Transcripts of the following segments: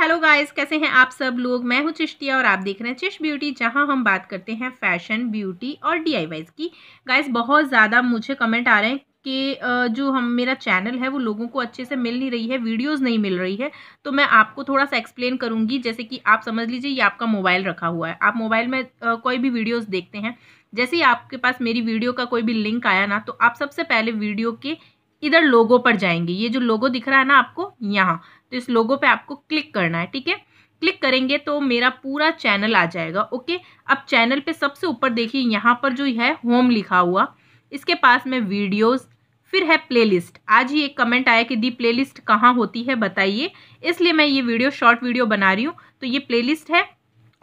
hello guys कैसे हैं आप सब लोग मैं हूं चिश्तिया और आप देख रहे हैं चिश ब्यूटी जहां हम बात करते हैं फैशन ब्यूटी और डी की गाइस बहुत ज़्यादा मुझे कमेंट आ रहे हैं कि जो हम मेरा चैनल है वो लोगों को अच्छे से मिल नहीं रही है वीडियोस नहीं मिल रही है तो मैं आपको थोड़ा सा एक्सप्लेन करूँगी जैसे कि आप समझ लीजिए ये आपका मोबाइल रखा हुआ है आप मोबाइल में कोई भी वीडियोज़ देखते हैं जैसे ही आपके पास मेरी वीडियो का कोई भी लिंक आया ना तो आप सबसे पहले वीडियो के इधर लोगो पर जाएंगे ये जो लोगो दिख रहा है ना आपको यहाँ तो इस लोगो पे आपको क्लिक करना है ठीक है क्लिक करेंगे तो मेरा पूरा चैनल आ जाएगा ओके अब चैनल पे सबसे ऊपर देखिए यहाँ पर जो है होम लिखा हुआ इसके पास में वीडियोस फिर है प्लेलिस्ट आज ही एक कमेंट आया कि दी प्लेलिस्ट कहाँ होती है बताइए इसलिए मैं ये वीडियो शॉर्ट वीडियो बना रही हूँ तो ये प्लेलिस्ट है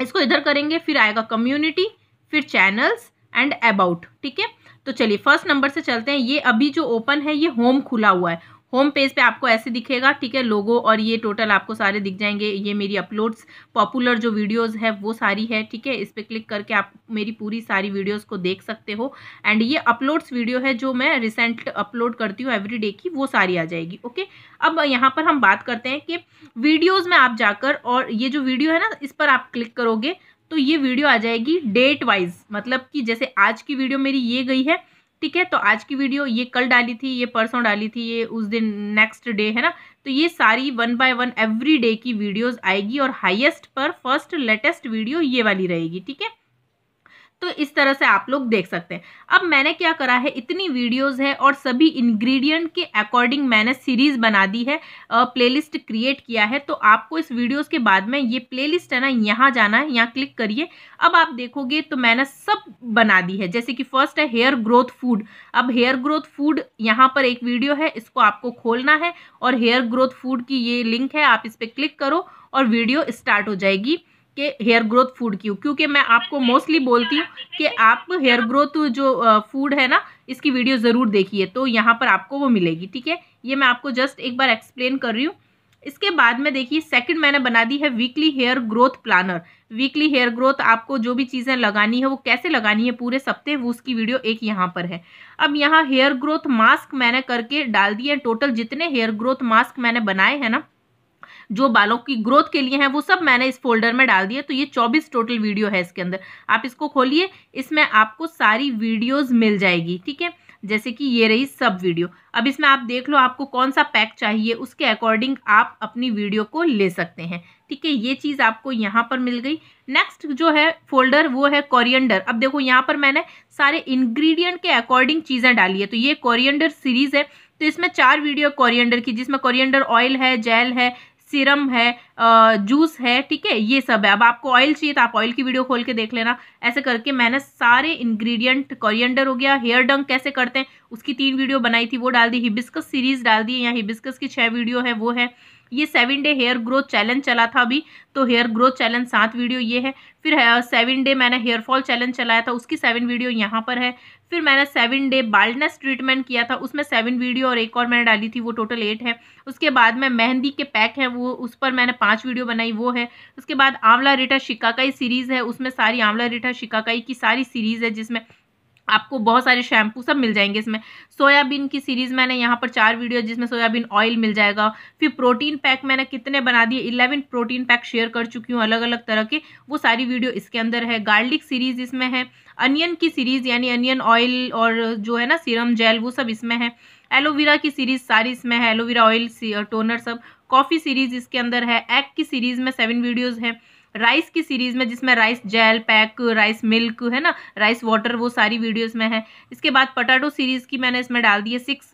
इसको इधर करेंगे फिर आएगा कम्युनिटी फिर चैनल्स एंड अबाउट ठीक है तो चलिए फर्स्ट नंबर से चलते हैं ये अभी जो ओपन है ये होम खुला हुआ है होम पेज पे आपको ऐसे दिखेगा ठीक है लोगो और ये टोटल आपको सारे दिख जाएंगे ये मेरी अपलोड्स पॉपुलर जो वीडियोस है वो सारी है ठीक है इस पर क्लिक करके आप मेरी पूरी सारी वीडियोस को देख सकते हो एंड ये अपलोड्स वीडियो है जो मैं रिसेंट अपलोड करती हूँ एवरी डे की वो सारी आ जाएगी ओके अब यहाँ पर हम बात करते हैं कि वीडियोज़ में आप जाकर और ये जो वीडियो है ना इस पर आप क्लिक करोगे तो ये वीडियो आ जाएगी डेट वाइज मतलब कि जैसे आज की वीडियो मेरी ये गई है ठीक है तो आज की वीडियो ये कल डाली थी ये परसों डाली थी ये उस दिन नेक्स्ट डे है ना तो ये सारी one by one every day की वीडियोस आएगी और हाईएस्ट पर फर्स्ट लेटेस्ट वीडियो ये वाली रहेगी ठीक है तो इस तरह से आप लोग देख सकते हैं अब मैंने क्या करा है इतनी वीडियोस है और सभी इंग्रेडिएंट के अकॉर्डिंग मैंने सीरीज बना दी है प्लेलिस्ट क्रिएट किया है तो आपको इस वीडियोस के बाद में ये प्लेलिस्ट है ना यहाँ जाना है यहाँ क्लिक करिए अब आप देखोगे तो मैंने सब बना दी है जैसे कि फर्स्ट है हेयर ग्रोथ फूड अब हेयर ग्रोथ फूड यहाँ पर एक वीडियो है इसको आपको खोलना है और हेयर ग्रोथ फूड की ये लिंक है आप इस पर क्लिक करो और वीडियो स्टार्ट हो जाएगी के हेयर ग्रोथ फूड क्यों क्योंकि मैं आपको मोस्टली बोलती हूँ कि आप हेयर ग्रोथ जो फूड है ना इसकी वीडियो ज़रूर देखिए तो यहाँ पर आपको वो मिलेगी ठीक है ये मैं आपको जस्ट एक बार एक्सप्लेन कर रही हूँ इसके बाद में देखिए सेकंड मैंने बना दी है weekly hair growth planner weekly hair growth आपको जो भी चीज़ें लगानी है वो कैसे लगानी है पूरे सप्ते वो उसकी वीडियो एक यहाँ पर है अब यहाँ हेयर ग्रोथ मास्क मैंने करके डाल दिए टोटल जितने हेयर ग्रोथ मास्क मैंने बनाए हैं ना जो बालों की ग्रोथ के लिए हैं वो सब मैंने इस फोल्डर में डाल दिया तो ये चौबीस टोटल वीडियो है इसके अंदर आप इसको खोलिए इसमें आपको सारी वीडियोज़ मिल जाएगी ठीक है जैसे कि ये रही सब वीडियो अब इसमें आप देख लो आपको कौन सा पैक चाहिए उसके अकॉर्डिंग आप अपनी वीडियो को ले सकते हैं ठीक है ये चीज़ आपको यहाँ पर मिल गई नेक्स्ट जो है फोल्डर वो है कोरिएंडर अब देखो यहाँ पर मैंने सारे इंग्रेडिएंट के अकॉर्डिंग चीज़ें डाली है तो ये कोरिएंडर सीरीज़ है तो इसमें चार वीडियो कोरिएंडर की जिसमें कोरिएंडर ऑयल है जेल है सीरम है जूस है ठीक है ये सब है अब आपको ऑयल चाहिए तो आप ऑयल की वीडियो खोल के देख लेना ऐसे करके मैंने सारे इंग्रेडिएंट कोरिएंडर हो गया हेयर डंग कैसे करते हैं उसकी तीन वीडियो बनाई थी वो डाल दी हिबिस्कस सीरीज़ डाल दी या हिबिस्कस की छः वीडियो है वो है ये seven day hair growth challenge चला था अभी तो हेयर ग्रोथ चैलेंज सात वीडियो ये है फिर सेवन डे मैंने हेयर फॉल चैलेंज चलाया था उसकी सेवन वीडियो यहाँ पर है फिर मैंने सेवन डे बाल्डनेस ट्रीटमेंट किया था उसमें सेवन वीडियो और एक और मैंने डाली थी वो टोटल एट है उसके बाद में मेहंदी के पैक हैं वो उस पर मैंने पाँच वीडियो बनाई वो है उसके बाद आंवला रेटा शिकाकाई सीरीज़ है उसमें सारी आंवला रेटा शिकाकाई की सारी सीरीज़ है जिसमें आपको बहुत सारे शैम्पू सब मिल जाएंगे इसमें सोयाबीन की सीरीज़ मैंने यहाँ पर चार वीडियो जिसमें सोयाबीन ऑयल मिल जाएगा फिर प्रोटीन पैक मैंने कितने बना दिए इलेवन प्रोटीन पैक शेयर कर चुकी हूँ अलग अलग तरह के वो सारी वीडियो इसके अंदर है गार्लिक सीरीज़ इसमें है अनियन की सीरीज़ यानी अनियन ऑयल और जो है ना सीरम जेल वो सब इसमें है एलोवेरा की सीरीज़ सारी इसमें है एलोवेरा ऑयल टोनर सब कॉफ़ी सीरीज़ इसके अंदर है एग की सीरीज़ में सेवन वीडियोज़ हैं राइस की सीरीज़ में जिसमें rice gel pack rice milk है ना राइस वाटर वो सारी वीडियोस में है इसके बाद पटाटो सीरीज़ की मैंने इसमें डाल दी है सिक्स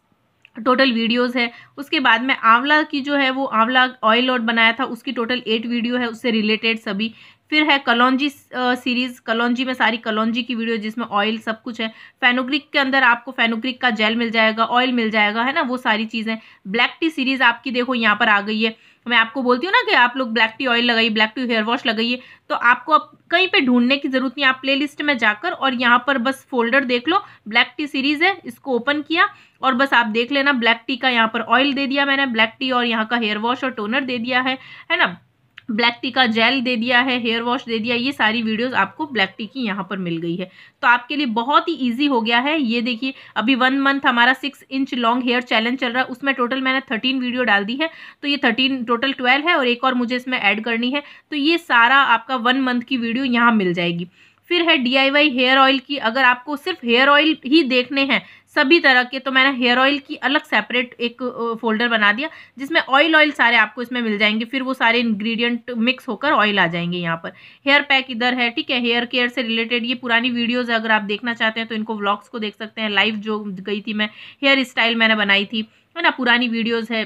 टोटल वीडियोस है उसके बाद में आंवला की जो है वो आंवला ऑयल और बनाया था उसकी टोटल एट वीडियो है उससे रिलेटेड सभी फिर है कलौजी सीरीज़ कलौजी में सारी कलौजी की वीडियो जिसमें ऑयल सब कुछ है फेनोग्रिक के अंदर आपको फेनोग्रिक का जेल मिल जाएगा ऑयल मिल जाएगा है ना वो सारी चीज़ें ब्लैक टी सीरीज़ आपकी देखो यहाँ पर आ गई है मैं आपको बोलती हूँ ना कि आप लोग ब्लैक टी ऑयल लगाइए ब्लैक टी हेयर वॉश लगाइए तो आपको अब कहीं पे ढूंढने की ज़रूरत नहीं आप प्लेलिस्ट में जाकर और यहाँ पर बस फोल्डर देख लो ब्लैक टी सीरीज़ है इसको ओपन किया और बस आप देख लेना ब्लैक टी का यहाँ पर ऑयल दे दिया मैंने ब्लैक टी और यहाँ का हेयर वॉश और टोनर दे दिया है है ना ब्लैक टी का जेल दे दिया है हेयर वॉश दे दिया ये सारी वीडियोस आपको ब्लैक टी की यहाँ पर मिल गई है तो आपके लिए बहुत ही इजी हो गया है ये देखिए अभी वन मंथ हमारा six inch long hair challenge चल रहा है उसमें टोटल मैंने थर्टीन वीडियो डाल दी है तो ये थर्टीन टोटल ट्वेल्व है और एक और मुझे इसमें ऐड करनी है तो ये सारा आपका वन मंथ की वीडियो यहाँ मिल जाएगी फिर है डी हेयर ऑयल की अगर आपको सिर्फ हेयर ऑयल ही देखने हैं सभी तरह के तो मैंने हेयर ऑयल की अलग सेपरेट एक फोल्डर बना दिया जिसमें ऑयल ऑयल सारे आपको इसमें मिल जाएंगे फिर वो सारे इंग्रेडिएंट मिक्स होकर ऑयल आ जाएंगे यहाँ पर हेयर पैक इधर है ठीक है हेयर केयर से रिलेटेड ये पुरानी वीडियोज़ अगर आप देखना चाहते हैं तो इनको ब्लॉग्स को देख सकते हैं लाइव जो गई थी मैं हेयर स्टाइल मैंने बनाई थी है ना पुरानी वीडियोज़ है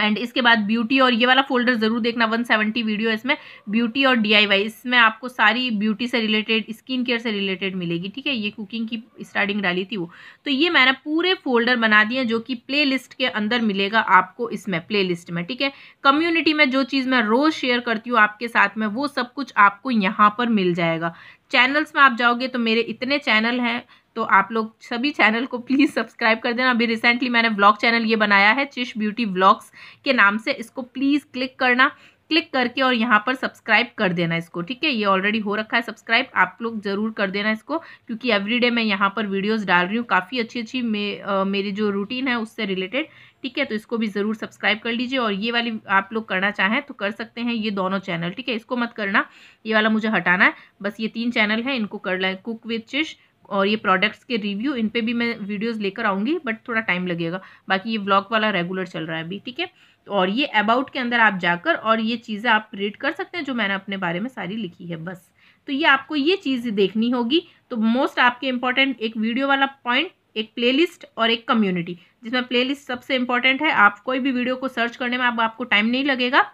एंड इसके बाद ब्यूटी और ये वाला फोल्डर ज़रूर देखना 170 वीडियो है इसमें ब्यूटी और डीआईवाई इसमें आपको सारी ब्यूटी से रिलेटेड स्किन केयर से रिलेटेड मिलेगी ठीक है ये कुकिंग की स्टार्टिंग डाली थी वो तो ये मैंने पूरे फोल्डर बना दिए जो कि प्लेलिस्ट के अंदर मिलेगा आपको इसमें लिस्ट में ठीक है कम्युनिटी में जो चीज़ मैं रोज़ शेयर करती हूँ आपके साथ में वो सब कुछ आपको यहाँ पर मिल जाएगा चैनल्स में आप जाओगे तो मेरे इतने चैनल हैं तो आप लोग सभी चैनल को प्लीज़ सब्सक्राइब कर देना अभी रिसेंटली मैंने ब्लॉग चैनल ये बनाया है चिश ब्यूटी ब्लॉग्स के नाम से इसको प्लीज़ क्लिक करना क्लिक करके और यहाँ पर सब्सक्राइब कर देना इसको ठीक है ये ऑलरेडी हो रखा है सब्सक्राइब आप लोग ज़रूर कर देना इसको क्योंकि एवरीडे मैं यहाँ पर वीडियोस डाल रही हूँ काफ़ी अच्छी अच्छी मे, आ, मेरी जो रूटीन है उससे रिलेटेड ठीक है तो इसको भी ज़रूर सब्सक्राइब कर लीजिए और ये वाली आप लोग करना चाहें तो कर सकते हैं ये दोनों चैनल ठीक है इसको मत करना ये वाला मुझे हटाना है बस ये तीन चैनल हैं इनको कर लें कुक विथ चिश और ये प्रोडक्ट्स के रिव्यू इन पर भी मैं वीडियोज़ लेकर आऊँगी बट थोड़ा टाइम लगेगा बाकी ये ब्लॉग वाला रेगुलर चल रहा है अभी ठीक है और ये अबाउट के अंदर आप जाकर और ये चीज़ें आप रीड कर सकते हैं जो मैंने अपने बारे में सारी लिखी है बस तो ये आपको ये चीज़ देखनी होगी तो मोस्ट आपके इम्पॉर्टेंट एक वीडियो वाला पॉइंट एक प्लेलिस्ट और एक कम्युनिटी जिसमें प्लेलिस्ट सबसे इम्पॉर्टेंट है आप कोई भी वीडियो को सर्च करने में आप, आपको टाइम नहीं लगेगा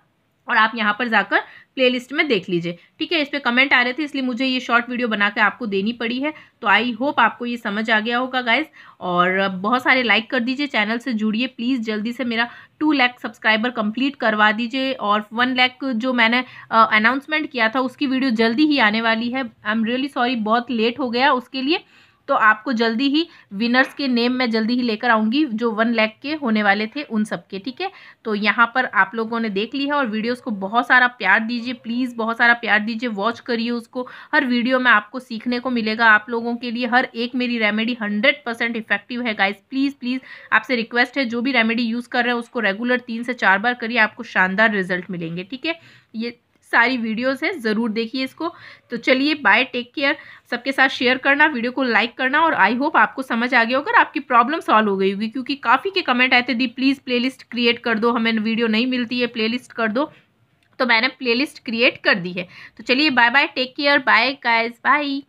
और आप यहाँ पर जाकर प्लेलिस्ट में देख लीजिए ठीक है इस पर कमेंट आ रहे थे इसलिए मुझे ये शॉर्ट वीडियो बना के आपको देनी पड़ी है तो आई होप आपको ये समझ आ गया होगा गाइज और बहुत सारे लाइक कर दीजिए चैनल से जुड़िए प्लीज़ जल्दी से मेरा टू लैख सब्सक्राइबर कंप्लीट करवा दीजिए और वन लैख जो मैंने अनाउंसमेंट किया था उसकी वीडियो जल्दी ही आने वाली है आई एम रियली सॉरी बहुत लेट हो गया उसके लिए तो आपको जल्दी ही विनर्स के नेम मैं जल्दी ही लेकर आऊँगी जो वन लैख के होने वाले थे उन सब के ठीक है तो यहाँ पर आप लोगों ने देख लिया है और वीडियोस को बहुत सारा प्यार दीजिए प्लीज़ बहुत सारा प्यार दीजिए वॉच करिए उसको हर वीडियो में आपको सीखने को मिलेगा आप लोगों के लिए हर एक मेरी रेमेडी हंड्रेड परसेंट इफेक्टिव है गाइज प्लीज़ प्लीज़ आपसे रिक्वेस्ट है जो भी रेमेडी यूज़ कर रहे हैं उसको रेगुलर तीन से चार बार करिए आपको शानदार रिजल्ट मिलेंगे ठीक है ये सारी वीडियोस हैं ज़रूर देखिए इसको तो चलिए बाय टेक केयर सबके साथ शेयर करना वीडियो को लाइक करना और आई होप आपको समझ आ गया होगा आपकी प्रॉब्लम सॉल्व हो गई होगी क्योंकि काफ़ी के कमेंट आए थे दी प्लीज़ प्ले क्रिएट कर दो हमें वीडियो नहीं मिलती है प्ले कर दो तो मैंने प्ले क्रिएट कर दी है तो चलिए bye bye take care bye guys by